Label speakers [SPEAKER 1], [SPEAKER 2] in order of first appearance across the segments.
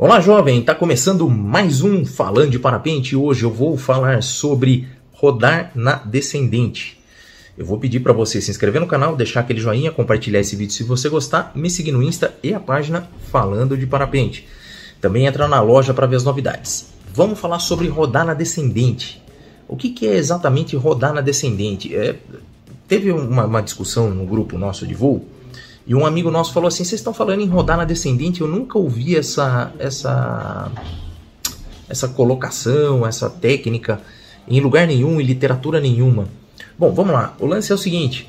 [SPEAKER 1] Olá, jovem! Está começando mais um Falando de Parapente. Hoje eu vou falar sobre rodar na descendente. Eu vou pedir para você se inscrever no canal, deixar aquele joinha, compartilhar esse vídeo se você gostar, me seguir no Insta e a página Falando de Parapente. Também entra na loja para ver as novidades. Vamos falar sobre rodar na descendente. O que, que é exatamente rodar na descendente? É, teve uma, uma discussão no grupo nosso de voo e um amigo nosso falou assim: vocês estão falando em rodar na descendente? Eu nunca ouvi essa, essa, essa colocação, essa técnica em lugar nenhum, em literatura nenhuma. Bom, vamos lá. O lance é o seguinte: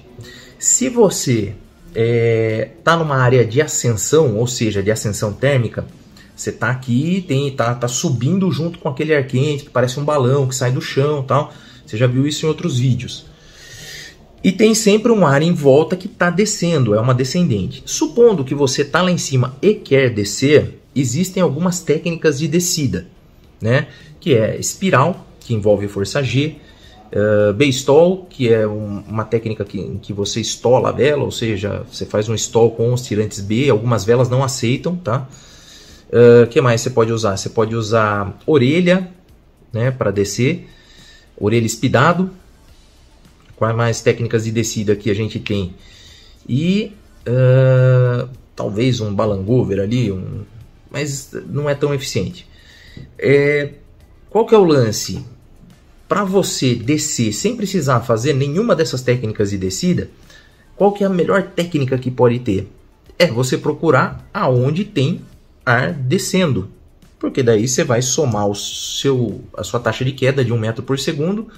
[SPEAKER 1] se você está é, tá numa área de ascensão, ou seja, de ascensão térmica, você está aqui, tem, tá, tá subindo junto com aquele ar quente que parece um balão que sai do chão, tal. Você já viu isso em outros vídeos. E tem sempre um ar em volta que está descendo, é uma descendente. Supondo que você está lá em cima e quer descer, existem algumas técnicas de descida, né? que é espiral, que envolve força G, uh, stall que é um, uma técnica que, que você estola a vela, ou seja, você faz um stall com os tirantes B, algumas velas não aceitam, tá? Uh, que mais você pode usar? Você pode usar orelha, né, para descer, orelha espidado, Quais mais técnicas de descida que a gente tem? E uh, talvez um balangover ali, um, mas não é tão eficiente. É, qual que é o lance? Para você descer sem precisar fazer nenhuma dessas técnicas de descida, qual que é a melhor técnica que pode ter? É você procurar aonde tem ar descendo, porque daí você vai somar o seu, a sua taxa de queda de 1 metro por segundo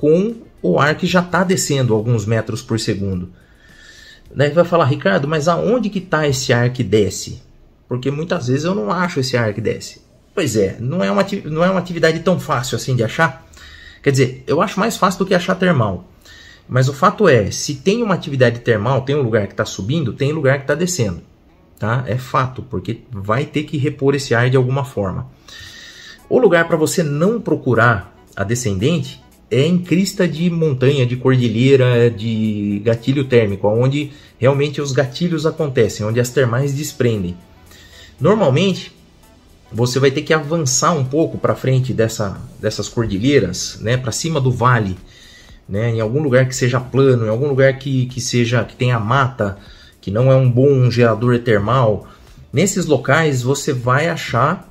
[SPEAKER 1] com o ar que já está descendo alguns metros por segundo. Daí vai falar, Ricardo, mas aonde que está esse ar que desce? Porque muitas vezes eu não acho esse ar que desce. Pois é, não é uma, não é uma atividade tão fácil assim de achar. Quer dizer, eu acho mais fácil do que achar termal. Mas o fato é, se tem uma atividade termal, tem um lugar que está subindo, tem lugar que está descendo. Tá? É fato, porque vai ter que repor esse ar de alguma forma. O lugar para você não procurar a descendente é em crista de montanha, de cordilheira, de gatilho térmico, onde realmente os gatilhos acontecem, onde as termais desprendem. Normalmente, você vai ter que avançar um pouco para frente dessa, dessas cordilheiras, né, para cima do vale, né, em algum lugar que seja plano, em algum lugar que, que seja que tenha mata, que não é um bom gerador termal. Nesses locais você vai achar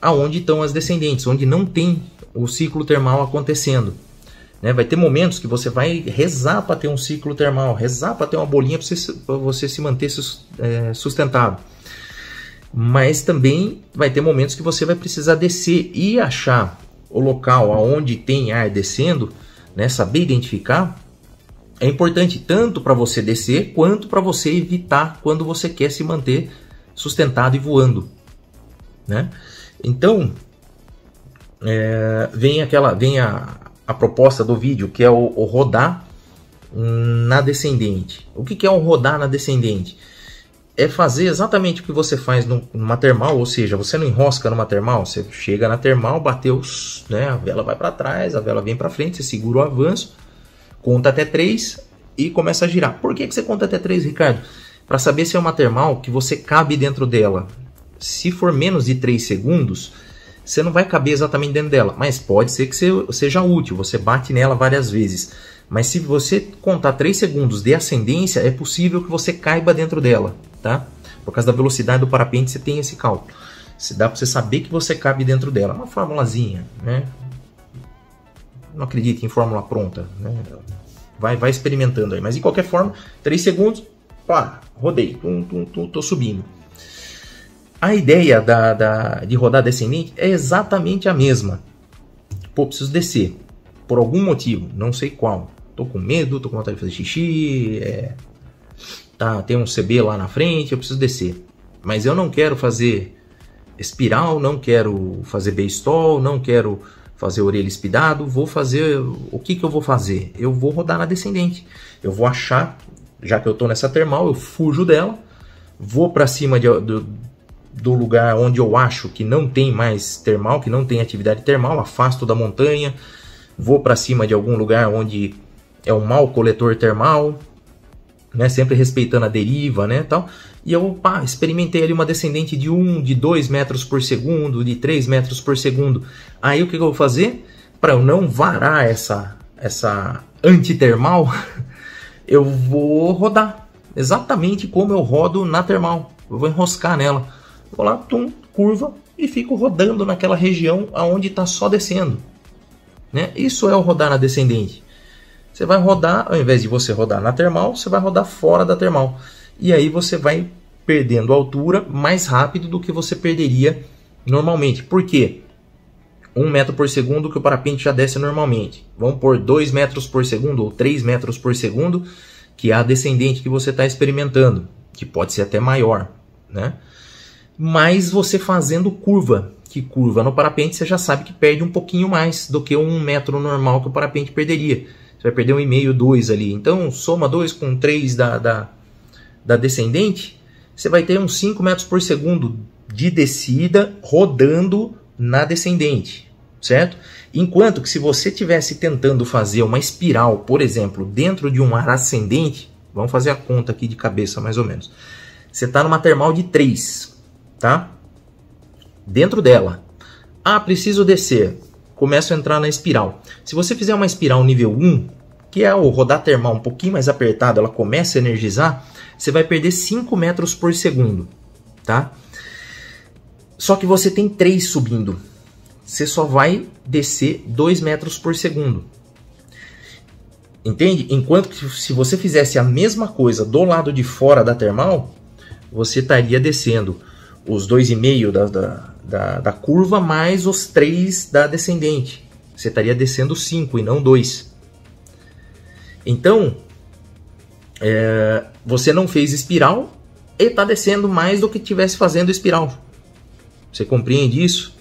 [SPEAKER 1] aonde estão as descendentes, onde não tem o ciclo termal acontecendo. Né? Vai ter momentos que você vai rezar para ter um ciclo termal, rezar para ter uma bolinha para você, você se manter é, sustentado. Mas também vai ter momentos que você vai precisar descer e achar o local aonde tem ar descendo, né? saber identificar. É importante tanto para você descer quanto para você evitar quando você quer se manter sustentado e voando. Né? Então, é, vem aquela vem a, a proposta do vídeo, que é o, o rodar na descendente. O que, que é um rodar na descendente? É fazer exatamente o que você faz numa termal, ou seja, você não enrosca numa termal, você chega na termal, bateu, né, a vela vai para trás, a vela vem para frente, você segura o avanço, conta até 3 e começa a girar. Por que, que você conta até 3, Ricardo? Para saber se é uma termal que você cabe dentro dela. Se for menos de 3 segundos, você não vai caber exatamente dentro dela, mas pode ser que seja útil, você bate nela várias vezes. Mas se você contar 3 segundos de ascendência, é possível que você caiba dentro dela, tá? Por causa da velocidade do parapente, você tem esse cálculo. Se dá para você saber que você cabe dentro dela. Uma formulazinha, né? Não acredito em fórmula pronta, né? Vai, vai experimentando aí. Mas de qualquer forma, 3 segundos, pá, rodei, tum, tum, tum, tô subindo a ideia da, da, de rodar descendente é exatamente a mesma. Pô, preciso descer. Por algum motivo, não sei qual. Tô com medo, tô com vontade de fazer xixi. É... Tá, tem um CB lá na frente, eu preciso descer. Mas eu não quero fazer espiral, não quero fazer beistol, stall não quero fazer orelha espidado. Vou fazer. O que, que eu vou fazer? Eu vou rodar na descendente. Eu vou achar, já que eu tô nessa termal, eu fujo dela, vou para cima de, de do lugar onde eu acho que não tem mais termal, que não tem atividade termal, afasto da montanha, vou para cima de algum lugar onde é um mau coletor termal, né, sempre respeitando a deriva, né, tal. E eu pá, experimentei ali uma descendente de 1, de 2 metros por segundo, de 3 metros por segundo. Aí o que, que eu vou fazer? Para eu não varar essa essa antitermal, eu vou rodar exatamente como eu rodo na termal. Eu vou enroscar nela. Vou lá, tum, curva e fico rodando naquela região aonde está só descendo. Né? Isso é o rodar na descendente. Você vai rodar, ao invés de você rodar na termal, você vai rodar fora da termal. E aí você vai perdendo altura mais rápido do que você perderia normalmente. Por quê? 1 metro por segundo que o parapente já desce normalmente. Vamos por 2 metros por segundo ou 3 metros por segundo, que é a descendente que você está experimentando, que pode ser até maior. Né? mas você fazendo curva, que curva no parapente você já sabe que perde um pouquinho mais do que um metro normal que o parapente perderia. Você vai perder um e meio, dois ali. Então soma dois com três da, da, da descendente, você vai ter uns 5 metros por segundo de descida rodando na descendente, certo? Enquanto que se você tivesse tentando fazer uma espiral, por exemplo, dentro de um ar ascendente, vamos fazer a conta aqui de cabeça mais ou menos. Você está numa termal de 3, tá? Dentro dela. Ah, preciso descer. Começo a entrar na espiral. Se você fizer uma espiral nível 1, que é o rodar termal um pouquinho mais apertado, ela começa a energizar, você vai perder 5 metros por segundo, tá? Só que você tem 3 subindo. Você só vai descer 2 metros por segundo. Entende? Enquanto que se você fizesse a mesma coisa do lado de fora da termal, você estaria descendo os 2,5 da, da, da, da curva mais os 3 da descendente. Você estaria descendo 5 e não 2. Então, é, você não fez espiral e está descendo mais do que tivesse fazendo espiral. Você compreende isso?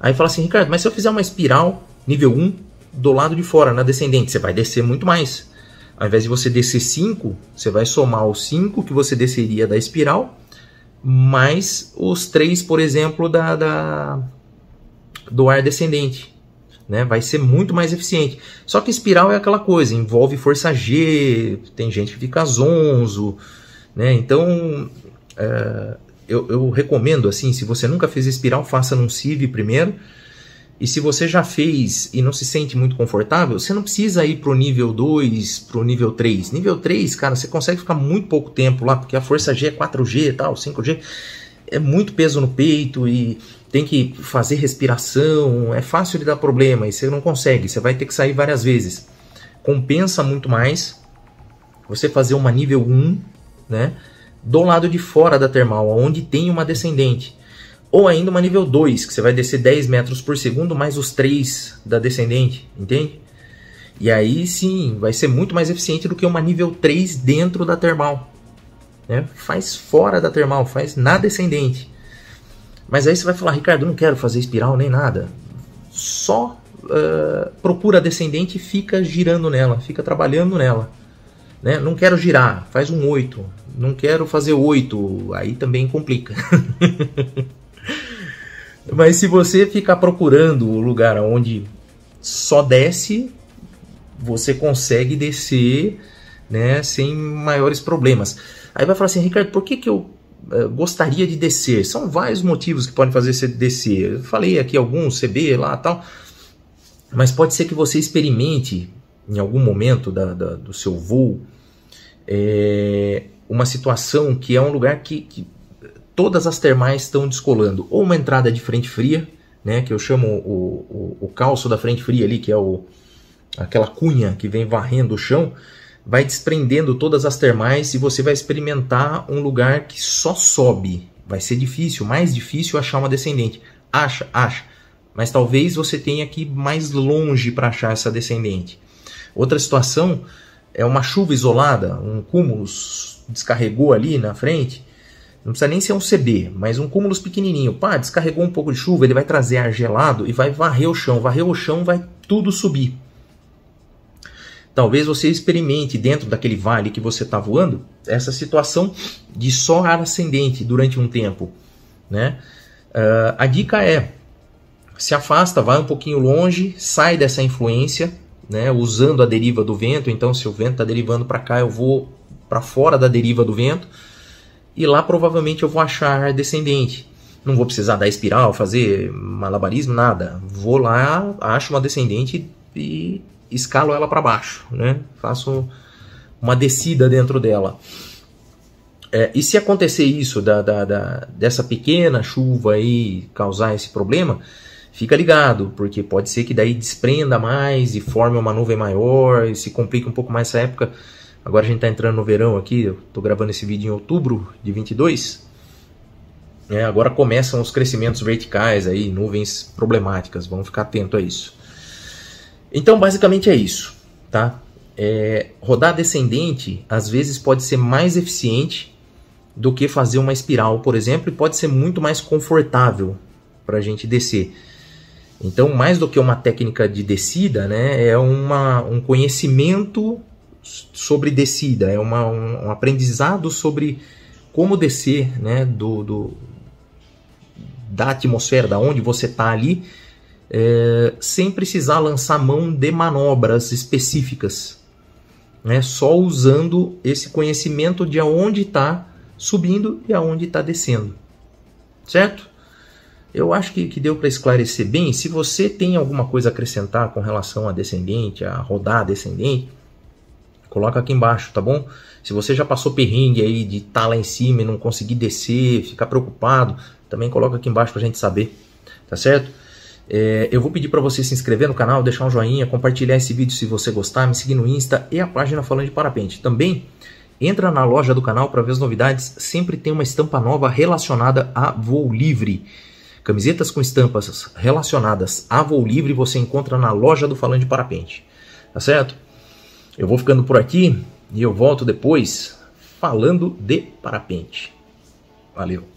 [SPEAKER 1] Aí fala assim, Ricardo, mas se eu fizer uma espiral nível 1 do lado de fora, na descendente, você vai descer muito mais. Ao invés de você descer 5, você vai somar os 5 que você desceria da espiral mais os três, por exemplo, da, da, do ar descendente. Né? Vai ser muito mais eficiente. Só que espiral é aquela coisa, envolve força G, tem gente que fica zonzo. Né? Então, é, eu, eu, recomendo, assim, se você nunca fez espiral, faça num CIV primeiro. E se você já fez e não se sente muito confortável, você não precisa ir pro nível 2, pro nível 3. Nível 3, cara, você consegue ficar muito pouco tempo lá, porque a força G é 4G e tal, 5G. É muito peso no peito e tem que fazer respiração, é fácil de dar problema e você não consegue, você vai ter que sair várias vezes. Compensa muito mais você fazer uma nível 1, né? Do lado de fora da termal, onde tem uma descendente. Ou ainda uma nível 2, que você vai descer 10 metros por segundo mais os 3 da descendente, entende? E aí sim, vai ser muito mais eficiente do que uma nível 3 dentro da termal. Né? Faz fora da termal, faz na descendente. Mas aí você vai falar, Ricardo, não quero fazer espiral nem nada. Só uh, procura a descendente e fica girando nela, fica trabalhando nela. Né? Não quero girar, faz um 8. Não quero fazer 8, aí também complica. Mas se você ficar procurando o lugar onde só desce, você consegue descer né, sem maiores problemas. Aí vai falar assim, Ricardo, por que, que eu eh, gostaria de descer? São vários motivos que podem fazer você descer. Eu falei aqui alguns, CB lá tal. Mas pode ser que você experimente em algum momento da, da do seu voo é, uma situação que é um lugar que, que todas as termais estão descolando ou uma entrada de frente fria, né, que eu chamo o, o, o calço da frente fria ali, que é o, aquela cunha que vem varrendo o chão, vai desprendendo todas as termais e você vai experimentar um lugar que só sobe. Vai ser difícil, mais difícil achar uma descendente. Acha, acha. Mas talvez você tenha que ir mais longe para achar essa descendente. Outra situação é uma chuva isolada, um cúmulo descarregou ali na frente não precisa nem ser um CB, mas um cúmulos pequenininho. Pá, descarregou um pouco de chuva, ele vai trazer ar gelado e vai varrer o chão. Varrer o chão vai tudo subir. Talvez você experimente dentro daquele vale que você está voando essa situação de só ar ascendente durante um tempo. Né? Uh, a dica é: se afasta, vai um pouquinho longe, sai dessa influência, né? usando a deriva do vento. Então, se o vento está derivando para cá, eu vou para fora da deriva do vento e lá provavelmente eu vou achar descendente. Não vou precisar dar espiral, fazer malabarismo, nada. Vou lá, acho uma descendente e escalo ela para baixo, né? Faço uma descida dentro dela. É, e se acontecer isso, da, da, da, dessa pequena chuva aí causar esse problema, fica ligado, porque pode ser que daí desprenda mais e forme uma nuvem maior e se complique um pouco mais essa época Agora a gente está entrando no verão aqui, eu estou gravando esse vídeo em outubro de 22. É, né? agora começam os crescimentos verticais aí, nuvens problemáticas, vamos ficar atento a isso. Então basicamente é isso, tá? É, rodar descendente às vezes pode ser mais eficiente do que fazer uma espiral, por exemplo, e pode ser muito mais confortável para a gente descer. Então, mais do que uma técnica de descida, né, é uma, um conhecimento sobre descida, é uma, um, um aprendizado sobre como descer né, do, do da atmosfera, da onde você está ali, é, sem precisar lançar mão de manobras específicas, né? só usando esse conhecimento de aonde está subindo e aonde está descendo, certo? Eu acho que, que deu para esclarecer bem. Se você tem alguma coisa a acrescentar com relação a descendente, a rodar descendente, Coloca aqui embaixo, tá bom? Se você já passou perrengue aí de estar tá lá em cima e não conseguir descer, ficar preocupado, também coloca aqui embaixo pra gente saber, tá certo? É, eu vou pedir para você se inscrever no canal, deixar um joinha, compartilhar esse vídeo se você gostar, me seguir no Insta e a página Falando de Parapente. Também entra na loja do canal para ver as novidades, sempre tem uma estampa nova relacionada a voo livre. Camisetas com estampas relacionadas a voo livre você encontra na loja do Falando de Parapente. Tá certo? Eu vou ficando por aqui e eu volto depois falando de parapente. Valeu!